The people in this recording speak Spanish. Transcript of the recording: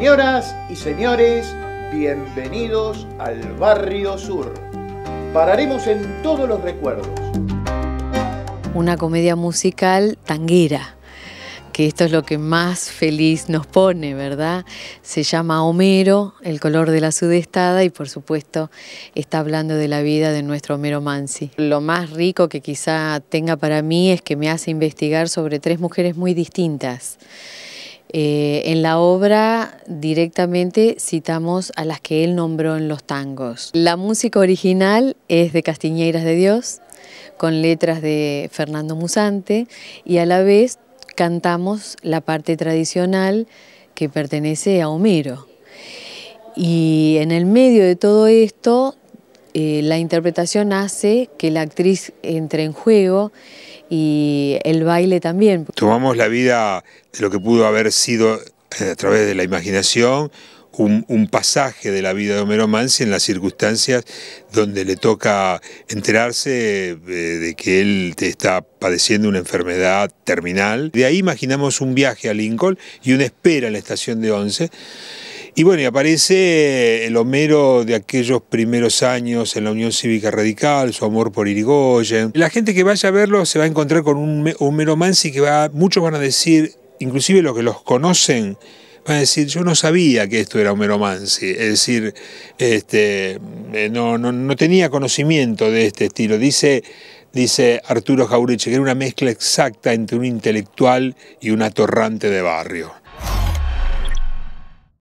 Señoras y señores, bienvenidos al Barrio Sur. Pararemos en todos los recuerdos. Una comedia musical tanguera, que esto es lo que más feliz nos pone, ¿verdad? Se llama Homero, el color de la sudestada, y por supuesto está hablando de la vida de nuestro Homero Mansi. Lo más rico que quizá tenga para mí es que me hace investigar sobre tres mujeres muy distintas eh, en la obra directamente citamos a las que él nombró en los tangos. La música original es de Castiñeiras de Dios, con letras de Fernando Musante, y a la vez cantamos la parte tradicional que pertenece a Homero. Y en el medio de todo esto eh, la interpretación hace que la actriz entre en juego y el baile también. Tomamos la vida de lo que pudo haber sido eh, a través de la imaginación, un, pasaje de la vida de Homero Mansi en las circunstancias donde le toca enterarse eh, de que él te está padeciendo una enfermedad terminal. De ahí imaginamos un viaje a Lincoln y una espera en la estación de Once. Y bueno, y aparece el Homero de aquellos primeros años en la Unión Cívica Radical, su amor por Irigoyen. La gente que vaya a verlo se va a encontrar con un Homero Mansi que va, muchos van a decir, inclusive los que los conocen, van a decir, yo no sabía que esto era Homero Mansi, es decir, este, eh, no, tenía conocimiento de este estilo. Dice dice Arturo Jauriche, que era una mezcla exacta entre un intelectual y un atorrante de barrio.